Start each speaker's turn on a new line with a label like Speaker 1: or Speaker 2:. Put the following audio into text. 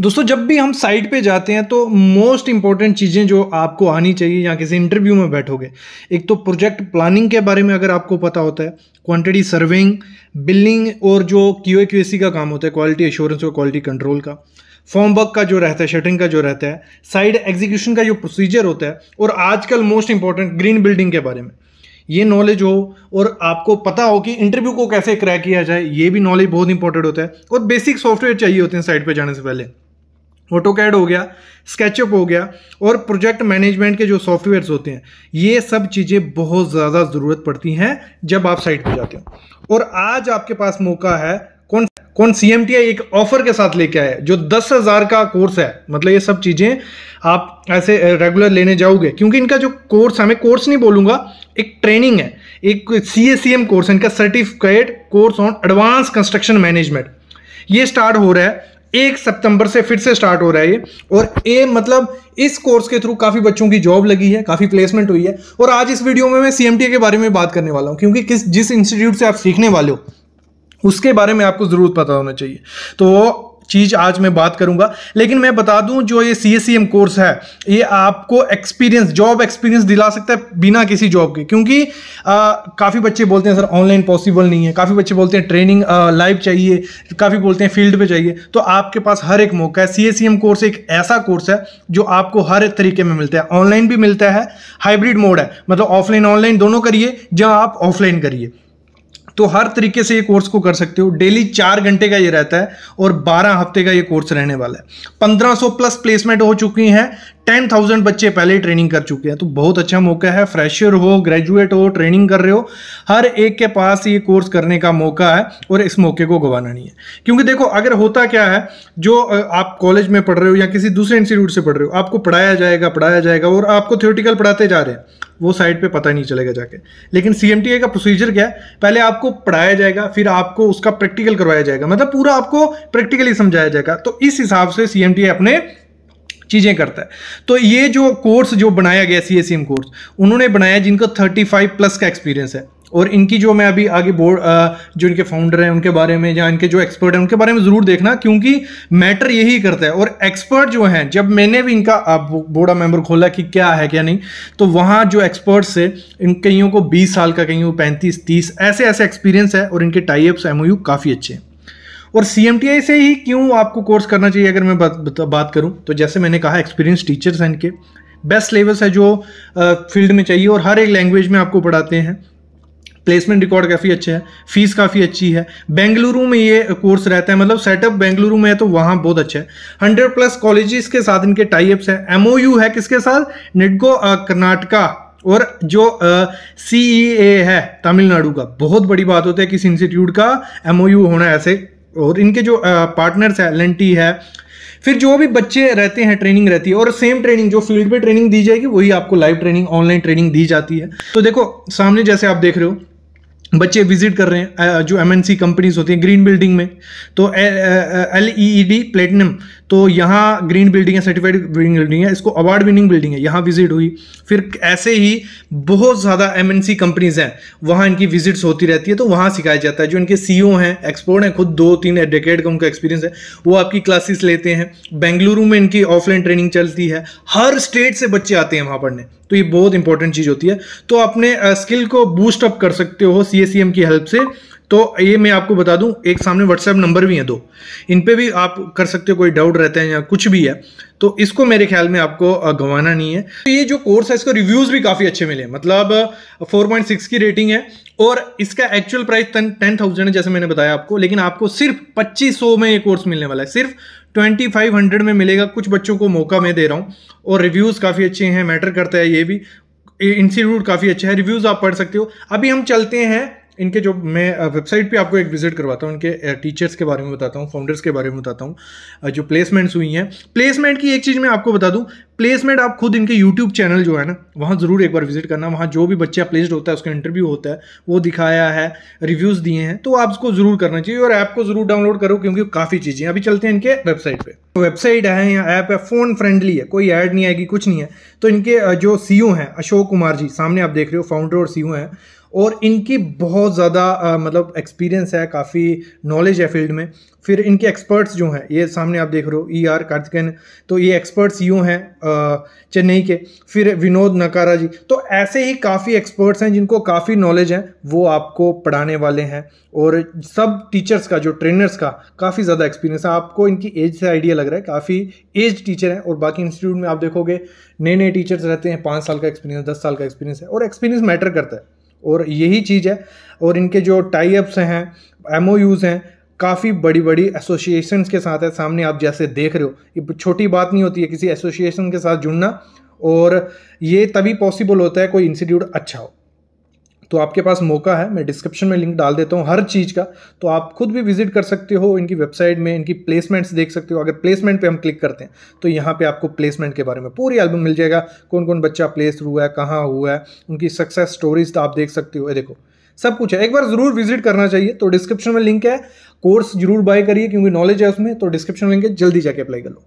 Speaker 1: दोस्तों जब भी हम साइट पे जाते हैं तो मोस्ट इंपॉर्टेंट चीज़ें जो आपको आनी चाहिए या किसी इंटरव्यू में बैठोगे एक तो प्रोजेक्ट प्लानिंग के बारे में अगर आपको पता होता है क्वांटिटी सर्विंग बिलिंग और जो क्यू ए का काम होता है क्वालिटी एश्योरेंस और क्वालिटी कंट्रोल का फॉर्म वर्क का जो रहता है शटरिंग का जो रहता है साइड एग्जीक्यूशन का जो प्रोसीजर होता है और आजकल मोस्ट इंपॉर्टेंट ग्रीन बिल्डिंग के बारे में ये नॉलेज हो और आपको पता हो कि इंटरव्यू को कैसे क्रैक किया जाए ये भी नॉलेज बहुत इंपॉर्टेंट होता है और बेसिक सॉफ्टवेयर चाहिए होते हैं साइट पर जाने से पहले ऑटो कैड हो गया स्केचअप हो गया और प्रोजेक्ट मैनेजमेंट के जो सॉफ्टवेयर्स होते हैं ये सब चीज़ें बहुत ज़्यादा ज़रूरत पड़ती हैं जब आप साइट पर जाते हो और आज आपके पास मौका है कौन कौन सी एम एक ऑफर के साथ लेके आया जो दस हज़ार का कोर्स है मतलब ये सब चीज़ें आप ऐसे रेगुलर लेने जाओगे क्योंकि इनका जो कोर्स है मैं कोर्स नहीं बोलूँगा एक ट्रेनिंग है एक C S C M course है इनका certificate course on advance construction management ये स्टार्ट हो रहा है एक सितंबर से फिर से स्टार्ट हो रहा है ये और ए मतलब इस कोर्स के थ्रू काफ़ी बच्चों की जॉब लगी है काफ़ी प्लेसमेंट हुई है और आज इस वीडियो में मैं सीएमटी के बारे में बात करने वाला हूं क्योंकि किस जिस इंस्टीट्यूट से आप सीखने वाले हो उसके बारे में आपको ज़रूर पता होना चाहिए तो चीज़ आज मैं बात करूंगा लेकिन मैं बता दूं जो ये सी एस कोर्स है ये आपको एक्सपीरियंस जॉब एक्सपीरियंस दिला सकता है बिना किसी जॉब के क्योंकि काफ़ी बच्चे बोलते हैं सर ऑनलाइन पॉसिबल नहीं है काफ़ी बच्चे बोलते हैं ट्रेनिंग लाइव चाहिए काफ़ी बोलते हैं फील्ड पर चाहिए तो आपके पास हर एक मौका है सी एस कोर्स एक ऐसा कोर्स है जो आपको हर तरीके में मिलता है ऑनलाइन भी मिलता है हाइब्रिड मोड है मतलब ऑफलाइन ऑनलाइन दोनों करिए जहाँ आप ऑफलाइन करिए तो हर तरीके से ये कोर्स को कर सकते हो डेली चार घंटे का ये रहता है और बारह हफ्ते का ये कोर्स रहने वाला है पंद्रह सौ प्लस प्लेसमेंट हो चुकी हैं टेन थाउजेंड बच्चे पहले ही ट्रेनिंग कर चुके हैं तो बहुत अच्छा मौका है फ्रेशर हो ग्रेजुएट हो ट्रेनिंग कर रहे हो हर एक के पास ये कोर्स करने का मौका है और इस मौके को गंवाना नहीं है क्योंकि देखो अगर होता क्या है जो आप कॉलेज में पढ़ रहे हो या किसी दूसरे इंस्टीट्यूट से पढ़ रहे हो आपको पढ़ाया जाएगा पढ़ाया जाएगा और आपको थियोटिकल पढ़ाते जा रहे हैं वो साइड पर पता नहीं चलेगा जाके लेकिन सी का प्रोसीजर क्या है पहले आपको पढ़ाया जाएगा फिर आपको उसका प्रैक्टिकल करवाया जाएगा मतलब पूरा आपको प्रैक्टिकली समझाया जाएगा तो इस हिसाब से सी अपने चीज़ें करता है तो ये जो कोर्स जो बनाया गया सी एस कोर्स उन्होंने बनाया जिनका 35 प्लस का एक्सपीरियंस है और इनकी जो मैं अभी आगे बोर्ड जो इनके फाउंडर हैं उनके बारे में या इनके जो एक्सपर्ट हैं उनके बारे में ज़रूर देखना क्योंकि मैटर यही करता है और एक्सपर्ट जो हैं जब मैंने भी इनका बोर्डा मेंबर खोला कि क्या है क्या नहीं तो वहाँ जो एक्सपर्ट्स से इन कईयों को बीस साल का कहीं को पैंतीस तीस ऐसे ऐसे एक्सपीरियंस है और इनके टाइप्स एम काफ़ी अच्छे हैं और सी से ही क्यों आपको कोर्स करना चाहिए अगर मैं बात बात करूँ तो जैसे मैंने कहा एक्सपीरियंस टीचर्स हैं इनके बेस्ट लेवल्स है जो फील्ड में चाहिए और हर एक लैंग्वेज में आपको पढ़ाते हैं प्लेसमेंट रिकॉर्ड काफ़ी अच्छे हैं फीस काफ़ी अच्छी है बेंगलुरु में ये कोर्स रहता है मतलब सेटअप बेंगलुरु में है तो वहाँ बहुत अच्छा है हंड्रेड प्लस कॉलेजेस के साथ इनके टाइप्स हैं एम है किसके साथ निडगो कर्नाटका और जो सी uh, e है तमिलनाडु का बहुत बड़ी बात होती है किसी इंस्टीट्यूट का एम होना ऐसे और इनके जो पार्टनर्स हैं एल है फिर जो भी बच्चे रहते हैं ट्रेनिंग रहती है और सेम ट्रेनिंग जो फील्ड पे ट्रेनिंग दी जाएगी वही आपको लाइव ट्रेनिंग ऑनलाइन ट्रेनिंग दी जाती है तो देखो सामने जैसे आप देख रहे हो बच्चे विजिट कर रहे हैं जो एमएनसी कंपनीज होती हैं ग्रीन बिल्डिंग में तो एल ई डी प्लेटिनम तो यहाँ ग्रीन बिल्डिंग है सर्टिफाइड ग्रीन बिल्डिंग है इसको अवार्ड विनिंग बिल्डिंग है यहाँ विजिट हुई फिर ऐसे ही बहुत ज़्यादा एम कंपनीज हैं वहाँ इनकी विजिट्स होती रहती है तो वहाँ सिखाया जाता है जो इनके सी e हैं एक्सपोर्ट हैं खुद दो तीन डेकेड का उनका एक्सपीरियंस है वो आपकी क्लासेस लेते हैं बेंगलुरु में इनकी ऑफलाइन ट्रेनिंग चलती है हर स्टेट से बच्चे आते हैं वहाँ पढ़ने तो ये बहुत इंपॉर्टेंट चीज़ होती है तो अपने स्किल को बूस्टअप कर सकते हो सी e की हेल्प से तो ये मैं आपको बता दूं एक सामने व्हाट्सएप नंबर भी है दो इन पे भी आप कर सकते हो कोई डाउट रहता है या कुछ भी है तो इसको मेरे ख्याल में आपको गंवाना नहीं है तो ये जो कोर्स है इसका रिव्यूज़ भी काफ़ी अच्छे मिले मतलब 4.6 की रेटिंग है और इसका एक्चुअल प्राइस टेन थाउजेंड है जैसे मैंने बताया आपको लेकिन आपको सिर्फ पच्चीस सौ में ये कोर्स मिलने वाला है सिर्फ ट्वेंटी फाइव हंड्रेड में मिलेगा कुछ बच्चों को मौका मैं दे रहा हूँ और रिव्यूज़ काफ़ी अच्छे हैं मैटर करता है ये भी इंस्टीट्यूट काफ़ी अच्छा है रिव्यूज़ आप पढ़ सकते हो अभी हम चलते हैं इनके जो मैं वेबसाइट पे आपको एक विजिट करवाता हूँ इनके टीचर्स के बारे में बताता हूँ फाउंडर्स के बारे में बताता हूँ जो प्लेसमेंट्स हुई हैं प्लेसमेंट की एक चीज़ मैं आपको बता दूँ प्लेसमेंट आप खुद इनके यूट्यूब चैनल जो है ना वहाँ ज़रूर एक बार विजिट करना वहाँ जो भी बच्चा प्लेस्ड होता है उसका इंटरव्यू होता है वो दिखाया है रिव्यूज़ दिए हैं तो आप उसको ज़रूर करना चाहिए और ऐप को ज़रूर डाउनलोड करो क्योंकि काफ़ी चीज़ें अभी चलते हैं इनके वेबसाइट पर तो वेबसाइट है या ऐप है फ़ोन फ्रेंडली है कोई ऐड नहीं आएगी कुछ नहीं है तो इनके जो सी e हैं अशोक कुमार जी सामने आप देख रहे हो फाउंडर और सी e हैं और इनकी बहुत ज़्यादा मतलब एक्सपीरियंस है काफ़ी नॉलेज है फील्ड में फिर इनके एक्सपर्ट्स जो हैं ये सामने आप देख रहे हो ई e आर तो ये एक्सपर्ट्स यूँ हैं चेन्नई के फिर विनोद नकारा जी तो ऐसे ही काफ़ी एक्सपर्ट्स हैं जिनको काफ़ी नॉलेज है वो आपको पढ़ाने वाले हैं और सब टीचर्स का जो ट्रेनर्स का काफ़ी ज़्यादा एक्सपीरियंस है आपको इनकी एज से आइडिया लग रहा है काफ़ी एज टीचर हैं और बाकी इंस्टीट्यूट में आप देखोगे नए नए टीचर्स रहते हैं पाँच साल का एक्सपीरियंस दस साल का एक्सपीरियंस है और एक्सपीरियंस मैटर करता है और यही चीज़ है और इनके जो टाइप्स हैं एम हैं काफ़ी बड़ी बड़ी एसोसिएशन के साथ है सामने आप जैसे देख रहे हो ये छोटी बात नहीं होती है किसी एसोसिएशन के साथ जुड़ना और ये तभी पॉसिबल होता है कोई इंस्टीट्यूट अच्छा हो तो आपके पास मौका है मैं डिस्क्रिप्शन में लिंक डाल देता हूँ हर चीज़ का तो आप खुद भी विजिट कर सकते हो इनकी वेबसाइट में इनकी प्लेसमेंट्स देख सकते हो अगर प्लेसमेंट पे हम क्लिक करते हैं तो यहाँ पे आपको प्लेसमेंट के बारे में पूरी एल्बम मिल जाएगा कौन कौन बच्चा प्लेस हुआ है कहाँ हुआ है उनकी सक्सेस स्टोरीज तो आप देख सकते हो ये देखो सब कुछ है एक बार ज़रूर विजिट करना चाहिए तो डिस्क्रिप्शन में लिंक है कोर्स जरूर बाय करिए क्योंकि नॉलेज है उसमें तो डिस्क्रिप्शन में लिंक है जल्दी जाके अप्लाई कर लो